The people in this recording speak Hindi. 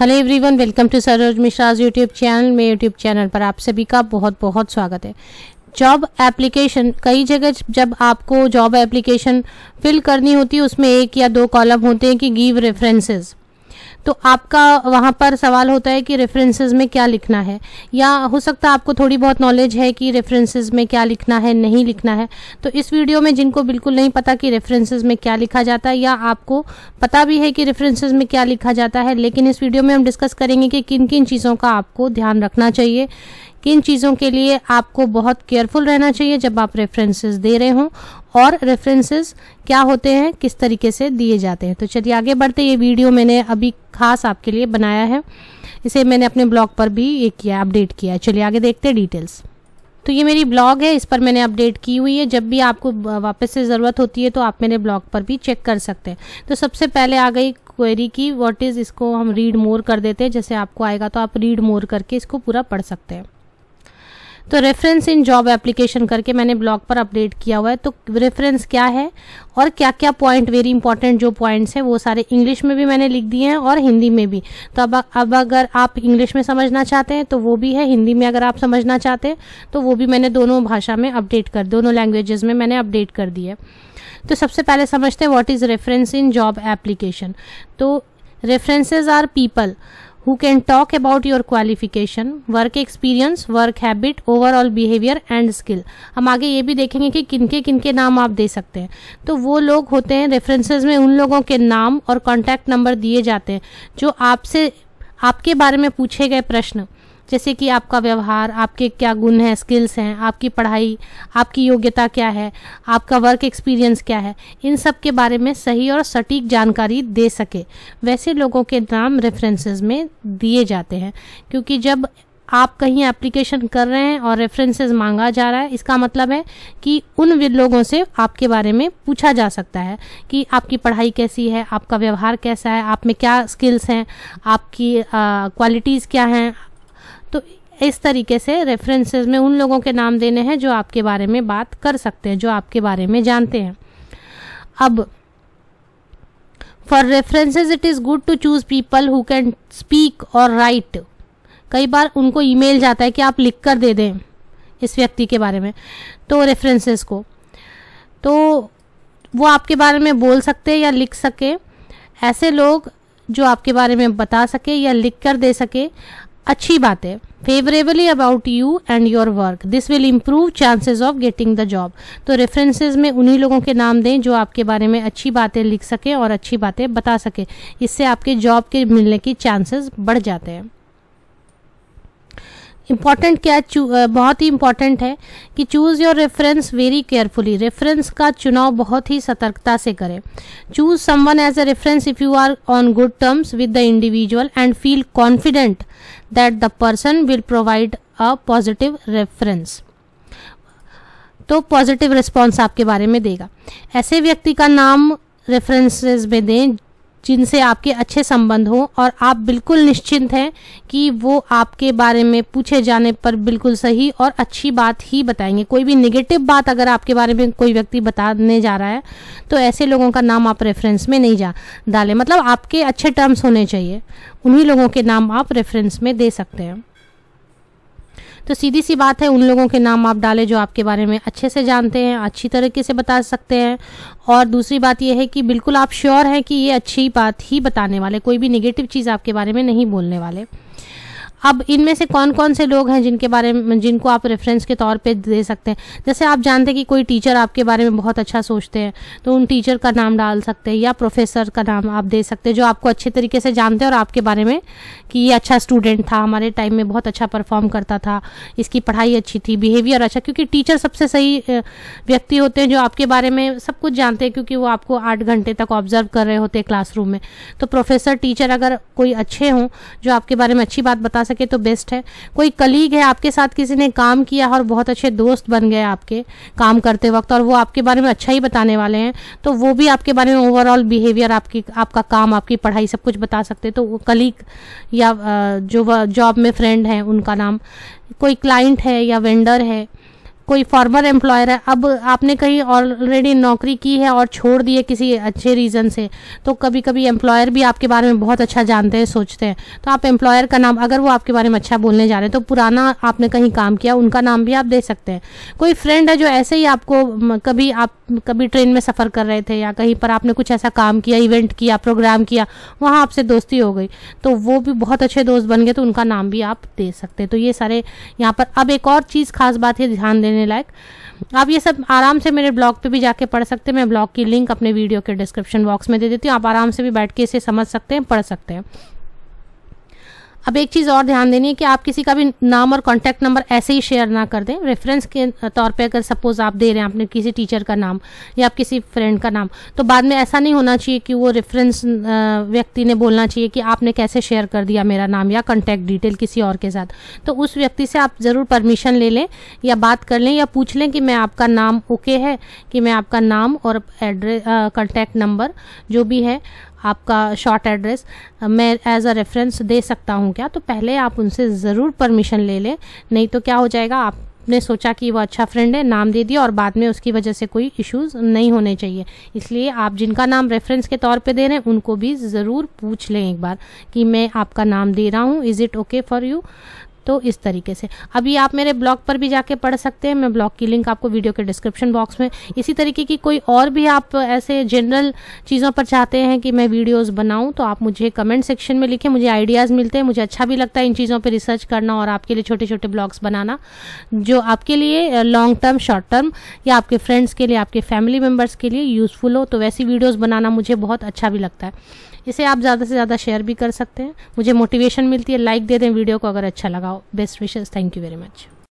Hello everyone welcome to Saroj Mishra's YouTube channel में यूट्यूब चैनल पर आप सभी का बहुत बहुत स्वागत है जॉब एप्लीकेशन कई जगह जब आपको जॉब एप्लीकेशन फिल करनी होती है उसमें एक या दो कॉलम होते हैं कि गिव रेफरेंसेस तो आपका वहाँ पर सवाल होता है कि रेफरेंसेज में क्या लिखना है या हो सकता है आपको थोड़ी बहुत नॉलेज है कि रेफरेंसेज में क्या लिखना है नहीं लिखना है तो इस वीडियो में जिनको बिल्कुल नहीं पता कि रेफरेंसेज में क्या लिखा जाता है या आपको पता भी है कि रेफरेंसेज में क्या लिखा जाता है लेकिन इस वीडियो में हम डिस्कस करेंगे कि किन किन चीज़ों का आपको ध्यान रखना चाहिए किन चीज़ों के लिए आपको बहुत केयरफुल रहना चाहिए जब आप रेफरेंसेस दे रहे हों और रेफरेंसेस क्या होते हैं किस तरीके से दिए जाते हैं तो चलिए आगे बढ़ते ये वीडियो मैंने अभी खास आपके लिए बनाया है इसे मैंने अपने ब्लॉग पर भी ये किया अपडेट किया है चलिए आगे देखते हैं डिटेल्स तो ये मेरी ब्लॉग है इस पर मैंने अपडेट की हुई है जब भी आपको वापस से ज़रूरत होती है तो आप मेरे ब्लॉग पर भी चेक कर सकते हैं तो सबसे पहले आ गई क्वेरी की व्हाट इज़ इसको हम रीड मोर कर देते हैं जैसे आपको आएगा तो आप रीड मोर करके इसको पूरा पढ़ सकते हैं तो रेफरेंस इन जॉब एप्लीकेशन करके मैंने ब्लॉग पर अपडेट किया हुआ है तो रेफरेंस क्या है और क्या क्या पॉइंट वेरी इंपॉर्टेंट जो पॉइंट्स हैं वो सारे इंग्लिश में भी मैंने लिख दिए हैं और हिंदी में भी तो अब अब अगर आप इंग्लिश में समझना चाहते हैं तो वो भी है हिंदी में अगर आप समझना चाहते हैं तो वो भी मैंने दोनों भाषा में अपडेट कर दोनों लैंग्वेजेस में मैंने अपडेट कर दी है तो सबसे पहले समझते हैं what is reference in job application तो references are people who can talk about your qualification, work experience, work habit, overall behavior and skill. हम आगे ये भी देखेंगे कि किनके किनके नाम आप दे सकते हैं तो वो लोग होते हैं रेफरेंसेज में उन लोगों के नाम और कॉन्टैक्ट नंबर दिए जाते हैं जो आपसे आपके बारे में पूछे गए प्रश्न जैसे कि आपका व्यवहार आपके क्या गुण हैं स्किल्स हैं आपकी पढ़ाई आपकी योग्यता क्या है आपका वर्क एक्सपीरियंस क्या है इन सब के बारे में सही और सटीक जानकारी दे सके वैसे लोगों के नाम रेफरेंसेस में दिए जाते हैं क्योंकि जब आप कहीं एप्लीकेशन कर रहे हैं और रेफरेंसेस मांगा जा रहा है इसका मतलब है कि उन लोगों से आपके बारे में पूछा जा सकता है कि आपकी पढ़ाई कैसी है आपका व्यवहार कैसा है आप में क्या स्किल्स हैं आपकी क्वालिटीज़ क्या हैं इस तरीके से रेफरेंसेस में उन लोगों के नाम देने हैं जो आपके बारे में बात कर सकते हैं जो आपके बारे में जानते हैं अब for references it is good to choose people who can speak और राइट कई बार उनको ईमेल जाता है कि आप लिख कर दे दें इस व्यक्ति के बारे में तो रेफरेंसेस को तो वो आपके बारे में बोल सकते या लिख सके ऐसे लोग जो आपके बारे में बता सके या लिख कर दे सके अच्छी बात है favorably about you and your work this will improve chances of getting the job तो रेफरेंसेज में उन्हीं लोगों के नाम दें जो आपके बारे में अच्छी बातें लिख सकें और अच्छी बातें बता सकें इससे आपके जॉब के मिलने की चांसेस बढ़ जाते हैं इम्पॉर्टेंट क्या बहुत ही इम्पॉर्टेंट है कि choose your reference very carefully reference का चुनाव बहुत ही सतर्कता से करें choose someone as a reference if you are on good terms with the individual and feel confident that the person will provide a positive reference तो पॉजिटिव रिस्पॉन्स आपके बारे में देगा ऐसे व्यक्ति का नाम रेफरेंसेस में दें जिनसे आपके अच्छे संबंध हों और आप बिल्कुल निश्चिंत हैं कि वो आपके बारे में पूछे जाने पर बिल्कुल सही और अच्छी बात ही बताएंगे कोई भी निगेटिव बात अगर आपके बारे में कोई व्यक्ति बताने जा रहा है तो ऐसे लोगों का नाम आप रेफरेंस में नहीं जा डालें मतलब आपके अच्छे टर्म्स होने चाहिए उन्हीं लोगों के नाम आप रेफरेंस में दे सकते हैं तो सीधी सी बात है उन लोगों के नाम आप डालें जो आपके बारे में अच्छे से जानते हैं अच्छी तरीके से बता सकते हैं और दूसरी बात यह है कि बिल्कुल आप श्योर हैं कि ये अच्छी बात ही बताने वाले कोई भी निगेटिव चीज़ आपके बारे में नहीं बोलने वाले अब इनमें से कौन कौन से लोग हैं जिनके बारे में जिनको आप रेफरेंस के तौर पे दे सकते हैं जैसे आप जानते हैं कि कोई टीचर आपके बारे में बहुत अच्छा सोचते हैं तो उन टीचर का नाम डाल सकते हैं या प्रोफेसर का नाम आप दे सकते हैं जो आपको अच्छे तरीके से जानते हैं और आपके बारे में कि ये अच्छा स्टूडेंट था हमारे टाइम में बहुत अच्छा परफॉर्म करता था इसकी पढ़ाई अच्छी थी बिहेवियर अच्छा क्योंकि टीचर सबसे सही व्यक्ति होते हैं जो आपके बारे में सब कुछ जानते हैं क्योंकि वो आपको आठ घंटे तक ऑब्जर्व कर रहे होते हैं क्लासरूम में तो प्रोफेसर टीचर अगर कोई अच्छे हों जो आपके बारे में अच्छी बात बता सके तो बेस्ट है कोई कलीग है आपके साथ किसी ने काम किया और बहुत अच्छे दोस्त बन गए आपके काम करते वक्त और वो आपके बारे में अच्छा ही बताने वाले हैं तो वो भी आपके बारे में ओवरऑल बिहेवियर आपकी आपका काम आपकी पढ़ाई सब कुछ बता सकते तो वो कलीग या जो जॉब में फ्रेंड हैं उनका नाम कोई क्लाइंट है या वेंडर है कोई फॉर्मर एम्प्लॉयर है अब आपने कहीं ऑलरेडी नौकरी की है और छोड़ दी है किसी अच्छे रीज़न से तो कभी कभी एम्प्लॉयर भी आपके बारे में बहुत अच्छा जानते हैं सोचते हैं तो आप एम्प्लॉयर का नाम अगर वो आपके बारे में अच्छा बोलने जा रहे हैं तो पुराना आपने कहीं काम किया उनका नाम भी आप दे सकते हैं कोई फ्रेंड है जो ऐसे ही आपको कभी आप कभी ट्रेन में सफ़र कर रहे थे या कहीं पर आपने कुछ ऐसा काम किया इवेंट किया प्रोग्राम किया वहाँ आपसे दोस्ती हो गई तो वो भी बहुत अच्छे दोस्त बन गए तो उनका नाम भी आप दे सकते हैं तो ये सारे यहाँ पर अब एक और चीज़ खास बात है ध्यान देने लेने लायक आप ये सब आराम से मेरे ब्लॉग पे भी जाके पढ़ सकते हैं मैं ब्लॉग की लिंक अपने वीडियो के डिस्क्रिप्शन बॉक्स में दे देती हूँ आप आराम से भी बैठ के इसे समझ सकते हैं पढ़ सकते हैं अब एक चीज़ और ध्यान देनी है कि आप किसी का भी नाम और कॉन्टैक्ट नंबर ऐसे ही शेयर ना कर दें रेफरेंस के तौर पे अगर सपोज आप दे रहे हैं अपने किसी टीचर का नाम या आप किसी फ्रेंड का नाम तो बाद में ऐसा नहीं होना चाहिए कि वो रेफरेंस व्यक्ति ने बोलना चाहिए कि आपने कैसे शेयर कर दिया मेरा नाम या कॉन्टैक्ट डिटेल किसी और के साथ तो उस व्यक्ति से आप ज़रूर परमिशन ले लें या बात कर लें या पूछ लें कि मैं आपका नाम ओके है कि मैं आपका नाम और एड्रेस कॉन्टैक्ट नंबर जो भी है आपका शॉर्ट एड्रेस मैं एज अ रेफरेंस दे सकता हूँ क्या तो पहले आप उनसे ज़रूर परमिशन ले लें नहीं तो क्या हो जाएगा आप आपने सोचा कि वो अच्छा फ्रेंड है नाम दे दिया और बाद में उसकी वजह से कोई इश्यूज नहीं होने चाहिए इसलिए आप जिनका नाम रेफरेंस के तौर पे दे रहे हैं उनको भी ज़रूर पूछ लें एक बार कि मैं आपका नाम दे रहा हूँ is it okay for you तो इस तरीके से अभी आप मेरे ब्लॉग पर भी जाके पढ़ सकते हैं मैं ब्लॉग की लिंक आपको वीडियो के डिस्क्रिप्शन बॉक्स में इसी तरीके की कोई और भी आप ऐसे जनरल चीज़ों पर चाहते हैं कि मैं वीडियोज़ बनाऊँ तो आप मुझे कमेंट सेक्शन में लिखें मुझे आइडियाज़ मिलते हैं मुझे अच्छा भी लगता है इन चीज़ों पर रिसर्च करना और आपके लिए छोटे छोटे ब्लॉग्स बनाना जो आपके लिए लॉन्ग टर्म शॉर्ट टर्म या आपके फ्रेंड्स के लिए आपके फैमिली मेम्बर्स के लिए यूज़फुल हो तो वैसी वीडियोज़ बनाना मुझे बहुत अच्छा भी लगता है इसे आप ज़्यादा से ज़्यादा शेयर भी कर सकते हैं मुझे मोटिवेशन मिलती है लाइक दे दें वीडियो को अगर अच्छा लगाओ best wishes thank you very much